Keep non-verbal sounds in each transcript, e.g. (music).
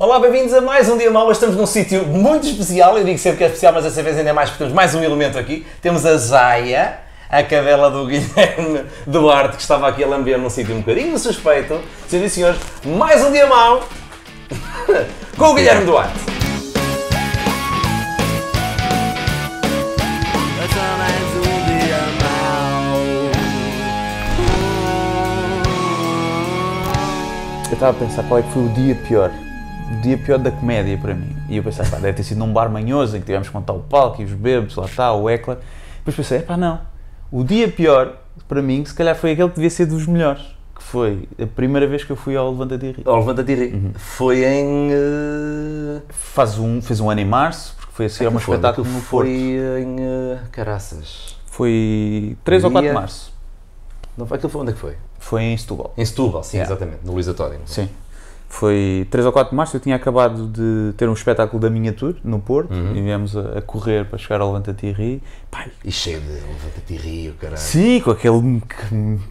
Olá, bem-vindos a mais um Dia Mal. Hoje estamos num sítio muito especial. Eu digo sempre que é especial, mas dessa vez ainda é mais porque temos mais um elemento aqui. Temos a Zaya, a cadela do Guilherme (laughs) Duarte, que estava aqui a lamber num sítio um bocadinho suspeito. Senhoras e senhores, mais um Dia Mal (laughs) com o Guilherme Duarte. Eu estava a pensar qual é que foi o dia pior dia pior da comédia para mim. E eu pensei, pá, deve ter sido num bar manhoso em que tivemos que montar o palco e os bebes lá está, o Eckler. Depois pensei, pá, não. O dia pior para mim, se calhar foi aquele que devia ser dos melhores. Que foi a primeira vez que eu fui ao Levanta Ri. Ao Levanta Ri. Uhum. Foi em. Uh... Faz um, fez um ano em março, porque foi assim, é, é um espetáculo no foi Porto. Foi em. Uh, Caraças. Foi 3 dia... ou 4 de março. Não, aquilo foi, onde é que foi? Foi em Setúbal. Em Setúbal, sim, yeah. exatamente, no Luisatório. Sim. Foi 3 ou 4 de março, eu tinha acabado de ter um espetáculo da minha tour no Porto uhum. e viemos a, a, correr para chegar ao Levanta-Tirri. E cheio de Levanta-Tirri, o caralho. Sim, com aquele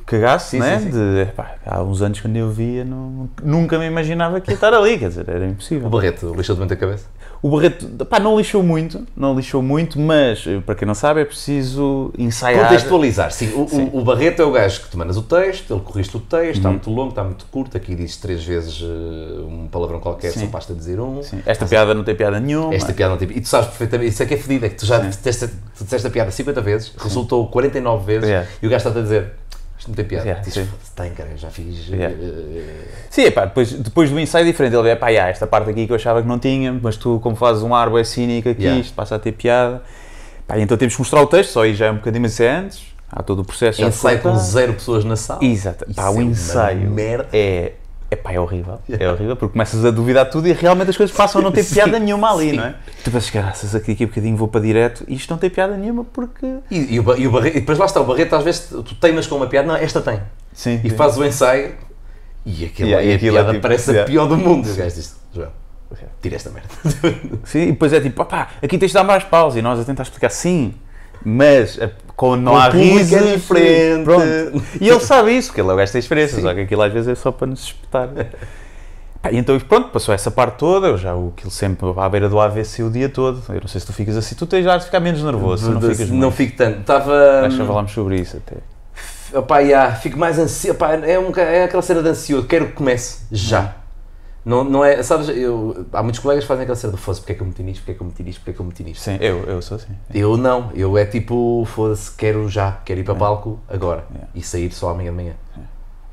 cagaço, sim, né? Sim, sim. De, é pá, há uns anos quando eu via, não, nunca me imaginava que ia estar ali, quer dizer, era impossível. O Barreto lixo do muito a cabeça? O Barreto, pá, não lixou muito, não lixou muito, mas eh, para quem não sabe é preciso ensaiar. Contextualizar, sim. O, sim. o Barreto é o gajo que te mandas o texto, ele corrige o texto, uhum. está muito longo, está muito curto, aqui dizes três vezes eh, um palavrão qualquer, sim. só basta dizer um. Sim. Esta piada não tem piada nenhuma. Esta piada não tem E tu sabes perfeitamente, isso é que é fedido, é que tu já disseste, disseste a piada 50 vezes, resultou 49 vezes e o gajo está a dizer isto não tem piada. Yeah, Diz, tem, cara, já fiz. Eh, yeah. Uh... Sim, pá, depois, depois do ensaio é diferente. Ele vê, pá, yeah, esta parte aqui que eu achava que não tinha, mas tu, como fazes um árvore é cínico aqui, yeah. isto passa a ter piada. Pá, então temos que mostrar o texto, só aí já é um bocadinho mais assim antes. Há todo o processo. Ensaio com zero pessoas na sala. Exato. Pá, o é ensaio merda. é Epá, é horrível. (laughs) É horrível porque começas a duvidar tudo e realmente as coisas passam a não ter (laughs) piada nenhuma ali, sim. não é? Tu pensas, ah, graças aqui, aqui um bocadinho vou para direto e isto não tem piada nenhuma porque. E, e, o, e, o barreto, e depois lá está, o Barreto às vezes tu teimas com uma piada, não, esta tem. Sim. E faz o ensaio e aquela yeah, é e aquilo é piada tipo, parece yeah. a pior do mundo. Os diz, João, tira esta merda. Sim, e depois é tipo, opá, aqui tens de dar mais pausa e nós a tentar explicar, sim, mas eh, com quando não o há riso. É diferente. Pronto. (laughs) E ele sabe isso, porque ele é o experiência, só que aquilo às vezes é só para nos espetar. (laughs) então, pronto, passou essa parte toda, eu já aquilo sempre à beira do AVC o dia todo. Eu não sei se tu ficas assim, tu tens já de ficar menos nervoso, não ficas Não fico tanto. Estava. Já falámos sobre isso até. Opá, yeah, fico mais ansioso. É, um, é aquela cena de ansioso, quero que comece já. Uhum. Não, não é, sabes, eu, há muitos colegas que fazem aquela cena do foda-se, porque é que eu meti nisto, porque é que eu meti nisto, porque é que eu meti nisto. Sim, eu, eu sou assim. Eu não, eu é tipo, foda-se, quero já, quero ir para é. palco agora e sair só amanhã de manhã. É.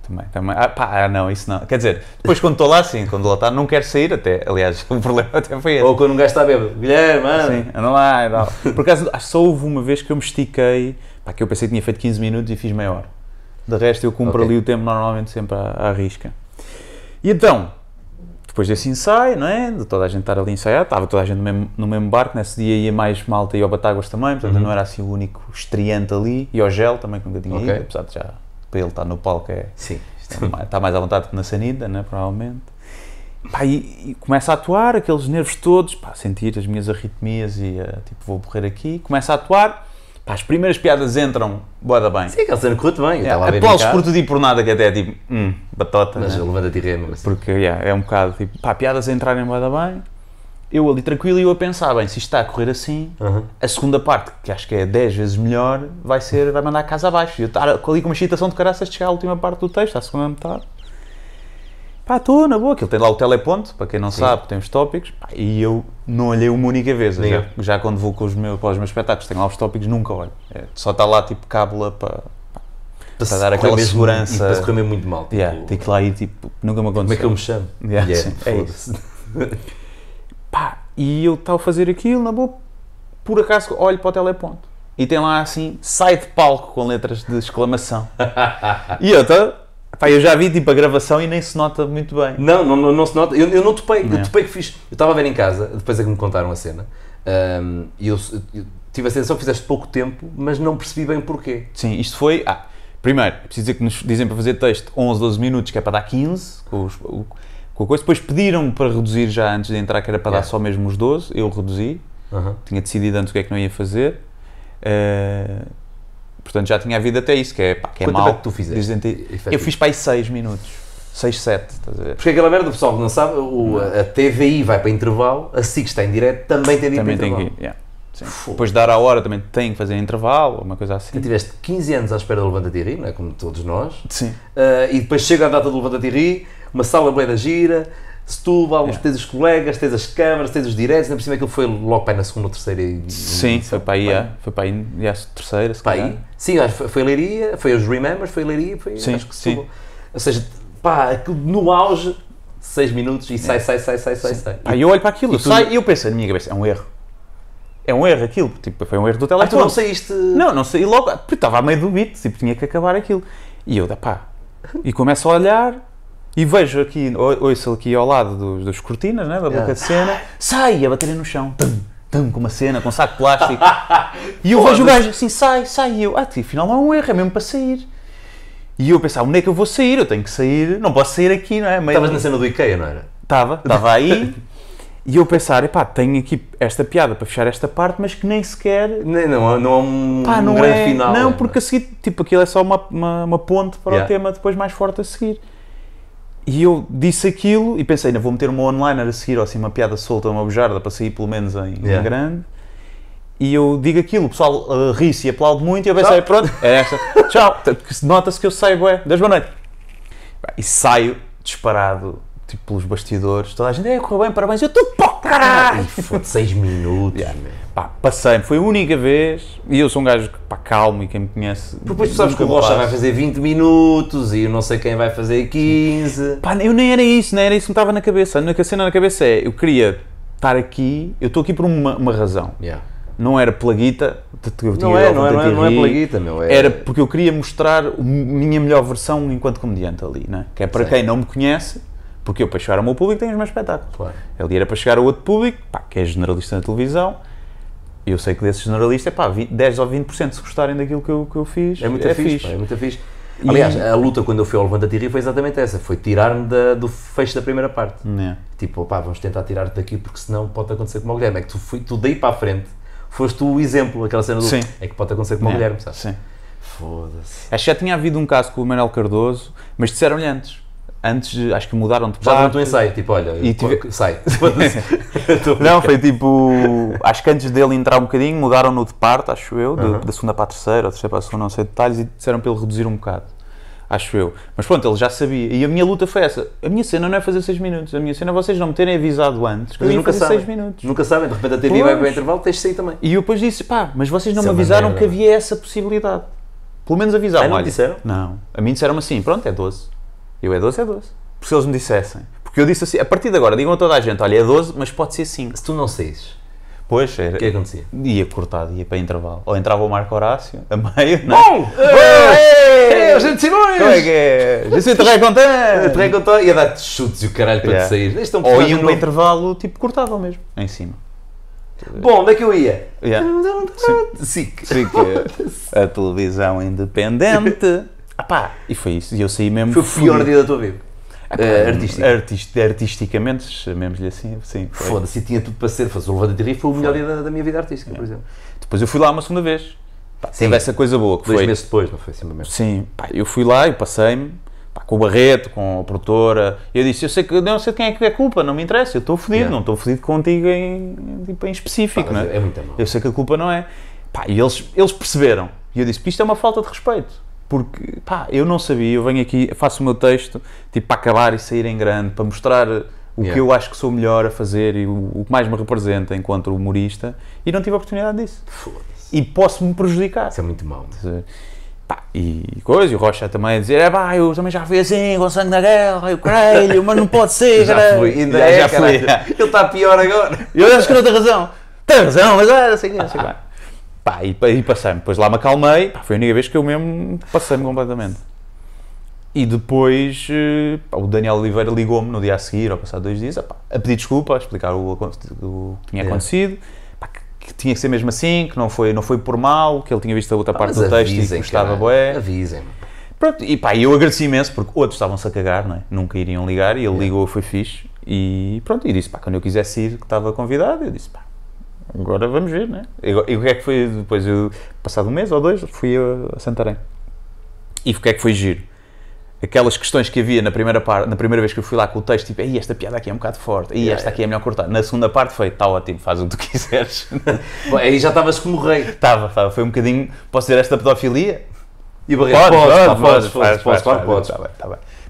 Também, também. Ah, pá, ah, não, isso não. Quer dizer, depois quando estou lá, sim, quando lá está, não quero sair até. Aliás, (laughs) o problema até foi esse. Ou quando um gajo está bêbado, Guilherme, mano. Sim, anda lá e tal. Por acaso, só houve uma vez que eu me estiquei, pá, que eu pensei que tinha feito 15 minutos e fiz meia hora. De resto, eu cumpro okay. ali o tempo normalmente sempre à, à risca. E então, depois desse ensaio, não é? De toda a gente estar ali ensaiado, estava toda a gente no mesmo, no mesmo barco, nesse dia ia mais malta e ao Batáguas também, portanto uhum. não era assim o único estreante ali, e ao Gel também, que nunca tinha okay. ido, apesar de já para ele estar no palco é. Sim. Está mais, à vontade que na Sanida, né? Provavelmente. Pá, e, e começa a atuar, aqueles nervos todos, pá, sentir as minhas arritmias e tipo, vou morrer aqui. Começa a atuar, Pá, as primeiras piadas entram, boada bem. Sim, aquela cena curte bem. Yeah, é, aplausos por tudo e por nada, que é até é tipo, hum, batota. Mas né? levanta-te e rema. Assim. Porque yeah, é um bocado tipo, pá, piadas a entrarem boada bem. Eu ali tranquilo e eu a pensar, bem, se isto está a correr assim, a segunda parte, que acho que é 10 vezes melhor, vai ser, vai mandar a casa abaixo. E eu estar ali com uma excitação de caraças de chegar à última parte do texto, à segunda metade. Pá, estou na boa, que ele tem lá o teleponto, para quem não Sim. sabe, tem os tópicos, pá, e eu não olhei uma única vez. Já, já, quando vou com os meus, para os meus espetáculos, tenho lá os tópicos, nunca olho. É, só está lá tipo cábula para, para, para dar aquela mesmo, segurança. E para se correr muito mal. Tipo, yeah, tem que lá ir tipo, nunca me aconteceu. Como é que eu me chamo? Yeah, yeah, sim, é isso. (laughs) pá, e eu estava a fazer aquilo, na boa, por acaso olho para o teleponto. E tem lá assim, sai de palco com letras de exclamação. (laughs) e eu estou tá? Pá, eu já vi tipo a gravação e nem se nota muito bem. Não, não, não, não se nota. Eu, eu não topei, não. eu é? topei que fiz. Eu estava a ver em casa, depois é que me contaram a cena. Um, e eu, eu, tive a sensação que fizeste pouco tempo, mas não percebi bem porquê. Sim, isto foi. Ah, primeiro, preciso dizer que nos dizem para fazer texto 11, 12 minutos, que é para dar 15, com, os, com a coisa. Depois pediram para reduzir já antes de entrar, que era para yeah. dar é. só mesmo os 12. Eu reduzi. Tinha decidido antes o que é que não ia fazer. Uh, Portanto, já tinha havido até isso, que é, pá, que é Quanto mal. É que tu fizeste? Eu fiz para aí 6 minutos. 6, 7, estás a ver? Porque aquela merda, o pessoal que não sabe, o, a TVI vai para intervalo, a SIC está em direto, também tem de ir também para intervalo. Também tem que ir, yeah. Sim. Depois de dar a hora também tem que fazer intervalo, uma coisa assim. Tu tiveste 15 anos à espera do Levanta Tirri, não é? Como todos nós. Sim. Uh, e depois chega a data do Levanta Tirri, uma sala bem da gira, se tu, alguns é. tens os colegas, tens as câmaras, tens os diretos, ainda por cima aquilo é foi logo para aí na segunda ou terceira Sim, é. foi para aí, é. foi para aí, terceira, se para aí. Sim, acho, foi, a Leiria, foi os Remembers, foi Leiria, foi, sim, acho que sim. Ou seja, pá, no auge, seis minutos e sai, é. sai, sai, sai, sai, sai. eu olho para aquilo, e sai, e eu penso na minha cabeça, é um erro. É um erro aquilo, tipo, foi um erro do telefone. Ah, tu não saíste... Não, não saí logo, porque estava a meio do beat, tipo, tinha que acabar aquilo. E eu, da pá, e começo a olhar e vejo aqui, ouço aqui ao lado dos, dos cortinas, né, da boca de ah. cena, sai a baterem no chão. Tum, tum, com uma cena, com um saco de plástico. (laughs) e eu vejo o gajo assim, sai, sai. E eu, ah, afinal não é um erro, é mesmo para sair. E eu pensava, onde é que eu vou sair? Eu tenho que sair, não posso sair aqui, não é? Meio... Estavas na cena do IKEA, não era? Estava, estava aí. (laughs) e eu pensar, epá, tenho aqui esta piada para fechar esta parte, mas que nem sequer. Não, não, não é um pá, não grande é, final. Não, é? porque a seguir, tipo, aquilo é só uma, uma, uma ponte para yeah. o tema depois mais forte a seguir. E eu disse aquilo e pensei, não, vou meter uma onliner a seguir, ou assim, uma piada solta, uma bujarda, para sair pelo menos em yeah. grande. E eu digo aquilo, o pessoal uh, ri-se e aplaude muito, e eu pensei, pronto, (laughs) é esta, tchau. Nota-se que eu saio, bué, Deus boa noite. E saio disparado tipo, pelos bastidores, toda a gente, é, correu bem, parabéns, eu estou pó, caralho! Foda, seis minutos, yeah. pá, passei foi a única vez, e eu sou um gajo pá, calmo e quem me conhece. Porque depois tu sabes que o Rocha vai fazer 20 minutos e eu não sei quem vai fazer 15. Pá, eu nem era isso, nem era isso que me estava na cabeça. A única cena na cabeça é, eu queria estar aqui, eu estou aqui por uma, uma razão. Yeah não era pela guita, é, não, é, não, é, não, é, não é pela guita, meu. É... Era porque eu queria mostrar a minha melhor versão enquanto comediante ali, né? que é para Sim. quem não me conhece, porque eu, para chegar ao meu público, tenho os meus espetáculos. Claro. Ele era para chegar a outro público, pá, que é generalista na televisão. Eu sei que desse generalista, pá, 10 ou 20% se gostarem daquilo que eu, que eu fiz. É muito é fixe. fixe. Pá, é muito fixe. Aliás, a luta quando eu fui ao Levanta Tirri foi exatamente essa: foi tirar-me do fecho da primeira parte. É. Tipo, pá, vamos tentar tirar-te daqui porque senão pode acontecer com o Guilherme. É que tu, fui, tu daí para a frente foste o exemplo, aquela cena do. Sim. É que pode acontecer com o é, Guilherme, sabes? Sim. Foda-se. Acho que já tinha havido um caso com o Manuel Cardoso, mas disseram-lhe antes antes, acho que mudaram de parte Já durante o ensaio, tipo, olha, e tive... sai. (laughs) (laughs) não, foi tipo, acho que antes dele entrar um bocadinho, mudaram-no de parte, acho eu, uhum. da segunda para a terceira, ou terceira para a segunda, não sei detalhes, e disseram para ele reduzir um bocado. Acho eu. Mas pronto, ele já sabia. E a minha luta foi essa. A minha cena não é fazer 6 minutos. A minha cena é vocês não me terem avisado antes. eu nunca sabem. 6 minutos. Nunca sabem. De repente a TV vai para o intervalo, tens de sair também. E eu depois disse, pá, mas vocês não me é avisaram que é? havia essa possibilidade. Pelo menos avisaram. Ah, não disseram? Não. A mim disseram assim, pronto, é 12. Eu é 12, é 12. Porque se eles me dissessem. Porque eu disse assim, a partir de agora, digam a toda a gente, olha, é 12, mas pode ser 5. Se tu não saísses, Pois, era. É. O é que acontecia? Ia cortado, ia para intervalo. Ou entrava o Marco Horácio, a meio, não é? Bom! Ei, gente Simões! Como é que é? Jesus, te contente! Te contente! Ia dar chutes e o caralho para yeah. te sair. Ou iam para intervalo, tipo, cortado mesmo, em cima. Bom, onde é que eu ia? Yeah. SIC. SIC. É a televisão independente. (laughs) Ah pá, e foi isso. E eu saí mesmo. Foi o pior fui... dia da tua vida. uh, eh, artística. Artist, artisticamente, chamemos-lhe assim, sim. Foda-se, tinha tudo para ser. Fazer o Levante de foi o melhor dia da, da minha vida artística, é. por exemplo. Depois eu fui lá uma segunda vez. Pá, sim. Teve essa coisa boa que Dois foi. meses depois, não foi mesmo? Sim, pá, eu fui lá e passei-me com o Barreto, com a produtora. Eu disse: Eu sei que não sei quem é que é culpa, não me interessa, eu estou fodido, yeah. É. não estou fodido contigo em, tipo, em específico, pá, não é? É muito mal. Eu sei que a culpa não é. Pá, e eles, eles perceberam. E eu disse: Isto é uma falta de respeito porque pá, eu não sabia, eu venho aqui, faço o meu texto tipo para acabar e sair em grande, para mostrar o yeah. que eu acho que sou melhor a fazer e o, o, que mais me representa enquanto humorista e não tive a oportunidade disso. E posso-me prejudicar. Isso é muito mau. Pá, e coisa, e o Rocha também a dizer, é pá, eu também já fui assim, com sangue na guerra, eu creio, mas não pode ser, já cara. fui, ainda já, é, já fui. Ele está pior agora. Eu acho que não tem razão. Tem razão, mas é, sei assim, é assim, ah, Pá, e, e passei-me. Depois lá me acalmei. Pá, foi a única vez que eu mesmo passei-me completamente. E depois eh, pá, o Daniel Oliveira ligou-me no dia a seguir, ao passar dois dias, a, pá, a pedir desculpa, a explicar o, o que tinha é. acontecido, pá, que, que, tinha que ser mesmo assim, que não foi, não foi por mal, que ele tinha visto a outra ah, parte do texto e gostava boé. Avisem-me. Pronto, e pá, eu agradeci imenso porque outros estavam-se a cagar, não é? Nunca iriam ligar e ele é. ligou, foi fixe. E pronto, e disse, pá, quando eu quisesse ir, que estava convidado, eu disse, pá, Agora vamos ver, né? E o que é que foi depois? Eu, passado um mês ou dois, fui a Santarém. E o que é que foi giro? Aquelas questões que havia na primeira parte, na primeira vez que eu fui lá com o texto, tipo, Ei, esta piada aqui é um bocado forte, e esta aqui é melhor cortar. Na segunda parte foi, está ótimo, faz o que tu (laughs) quiseres. Bom, aí já estavas como rei. Estava, estava. Foi um bocadinho, posso dizer esta pedofilia? E o Barreto, podes, podes, podes, podes,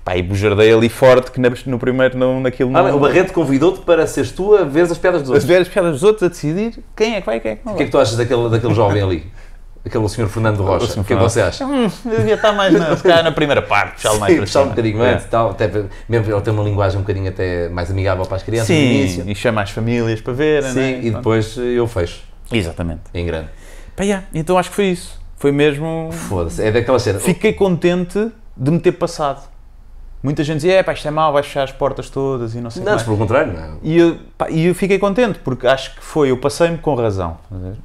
Pá, e bujardei ali forte que no primeiro não, naquilo ah, não... Ah, o Barreto convidou-te para seres tu a ver as piadas dos outros. A ver as piadas dos outros, a decidir quem é que vai e quem é que não vai. O que é que tu achas daquele, daquele jovem ali? Aquele senhor Fernando Rocha. O, senhor que é que você acha? Hum, devia estar mais na, ficar na primeira parte, puxá-lo mais para puxar um bocadinho é. tal. Até, mesmo ele tem uma linguagem um bocadinho até mais amigável para as crianças Sim, no início. e chama as famílias para ver Sim, né? e depois eu fecho. Exatamente. Em grande. Pá, yeah, então acho que foi isso. Foi mesmo... Foda-se, é daquela cena. Fiquei contente de me ter passado Muita gente dizia, é pá, isto é mau, vais fechar as portas todas e não sei o Não, mais. pelo contrário, não é? E eu, pá, e eu fiquei contente, porque acho que foi, eu passei-me com razão.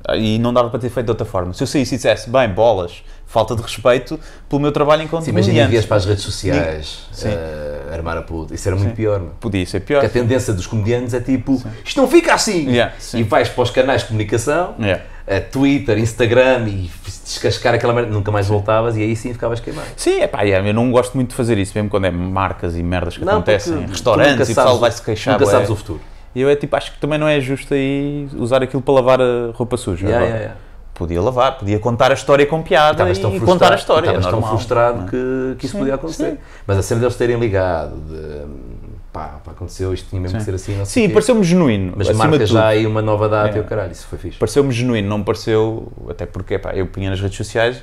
Ah, e não dava para ter feito de outra forma. Se eu saísse e dissesse, bem, bolas, falta de respeito pelo meu trabalho enquanto Sim, imagina vias para as redes sociais uh, armar a puta. Isso era muito pior, não? É? Podia ser pior. Porque a tendência dos comediantes é tipo, sim. isto não fica assim! Yeah, e vais para os canais de comunicação. Yeah Twitter, Instagram e descascar aquela merda, nunca mais voltavas e aí sim ficavas queimado. Sim, é pá, eu não gosto muito de fazer isso, mesmo quando é marcas e merdas que não, acontecem, restaurantes e o pessoal vai se queixar. Nunca ué. o futuro. E eu é tipo, acho que também não é justo aí usar aquilo para lavar a roupa suja. Yeah, yeah, yeah. Podia lavar, podia contar a história com piada e, e contar a história. Estavas é tão frustrado que, que isso sim, podia acontecer. Sim. Mas a cena deles terem ligado, de, pá, pá, aconteceu, isto tinha mesmo Sim. que ser assim, não sei Sim, pareceu-me genuíno. Mas marca já aí uma nova data é. e o caralho, isso foi fixe. Pareceu-me genuíno, não pareceu, até porque pá, eu punha nas redes sociais,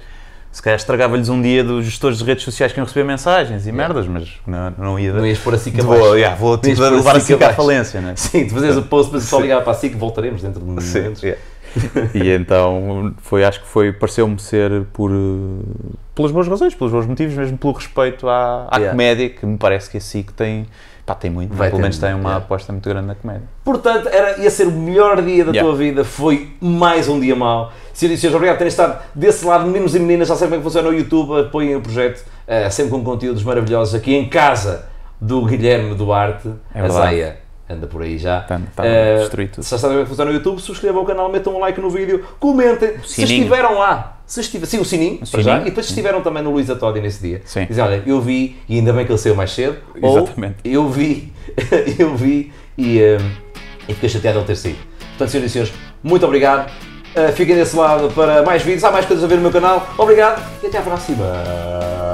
se calhar estragava-lhes um dia dos gestores de redes sociais que iam receber mensagens e é. merdas, mas não, não ia... Não ias expor assim que Vou, yeah, vou te levar a SIC à falência, né? Sim, tu fazes é. o post, mas só ligar para a SIC, voltaremos dentro de momentos. Sim, yeah. (laughs) e então foi, acho que foi, pareceu-me ser por, eh, pelas boas razões, pelos bons motivos, mesmo pelo respeito à, à yeah. comédia, que me parece que é assim que tem, pá, tem muito, Vai pelo menos tem uma yeah. aposta muito grande na comédia. Portanto, era, ia ser o melhor dia da yeah. tua vida, foi mais um dia mau. Senhoras e senhores, obrigado por terem estado desse lado, meninos e meninas, já sabem como é que funciona o YouTube, apoiem o projeto, uh, sempre com conteúdos maravilhosos aqui em casa do Guilherme Duarte, é Azaia anda por aí já. Está tá uh, tá eh, destruído Se sabem a é funcionar no YouTube, subscrevam o canal, metam um like no vídeo, comentem. Se estiveram lá, se estiver, sim, o sininho, o sininho. Já, e depois se estiveram também no Luísa Todi nesse dia, sim. dizem, olha, eu vi e ainda bem que ele saiu mais cedo, Exatamente. ou eu vi, (laughs) eu vi e, um, eh, e fiquei chateado ele ter saído. Portanto, senhoras e senhores, muito obrigado, uh, fiquem desse lado para mais vídeos, há mais coisas a ver no meu canal, obrigado e até à próxima!